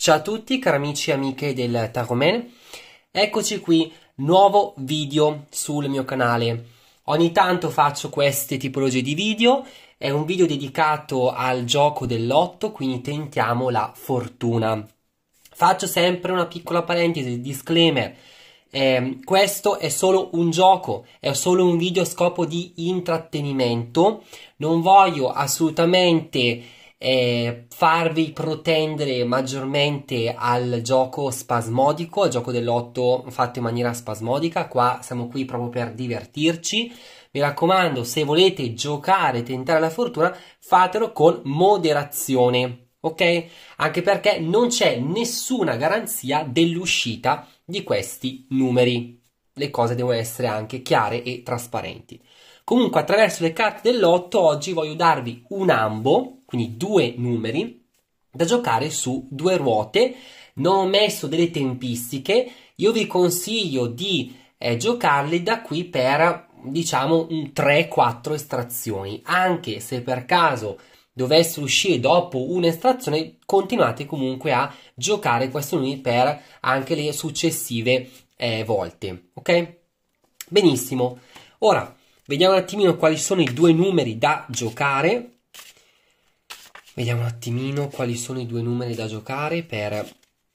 Ciao a tutti cari amici e amiche del Tarot Eccoci qui, nuovo video sul mio canale. Ogni tanto faccio queste tipologie di video, è un video dedicato al gioco dell'otto, quindi tentiamo la fortuna. Faccio sempre una piccola parentesi, disclaimer. Eh, questo è solo un gioco, è solo un video a scopo di intrattenimento. Non voglio assolutamente eh, farvi protendere maggiormente al gioco spasmodico, al gioco dell'otto fatto in maniera spasmodica. Qua siamo qui proprio per divertirci. Mi raccomando, se volete giocare tentare la fortuna, fatelo con moderazione. Ok? Anche perché non c'è nessuna garanzia dell'uscita di questi numeri. Le cose devono essere anche chiare e trasparenti. Comunque, attraverso le carte dell'otto, oggi voglio darvi un ambo quindi due numeri da giocare su due ruote. Non ho messo delle tempistiche, io vi consiglio di eh, giocarli da qui per diciamo 3-4 estrazioni, anche se per caso dovesse uscire dopo un'estrazione, continuate comunque a giocare questi numeri per anche le successive eh, volte, ok? Benissimo. Ora, vediamo un attimino quali sono i due numeri da giocare Vediamo un attimino quali sono i due numeri da giocare per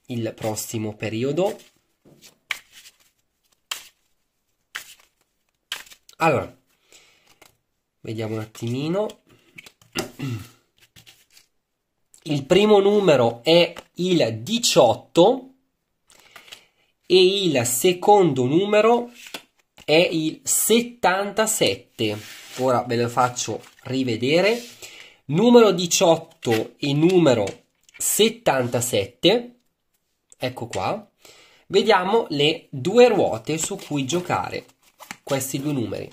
il prossimo periodo. Allora, vediamo un attimino. Il primo numero è il 18 e il secondo numero è il 77. Ora ve lo faccio rivedere numero 18 e numero 77, ecco qua, vediamo le due ruote su cui giocare questi due numeri.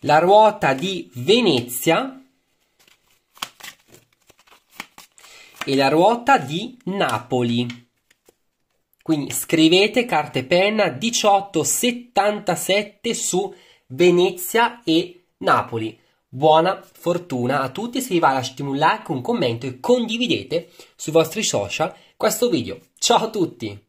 La ruota di Venezia e la ruota di Napoli. Quindi scrivete carte e penna 1877 su Venezia e Napoli. Buona fortuna a tutti, se vi va lasciatemi un like, un commento e condividete sui vostri social questo video. Ciao a tutti!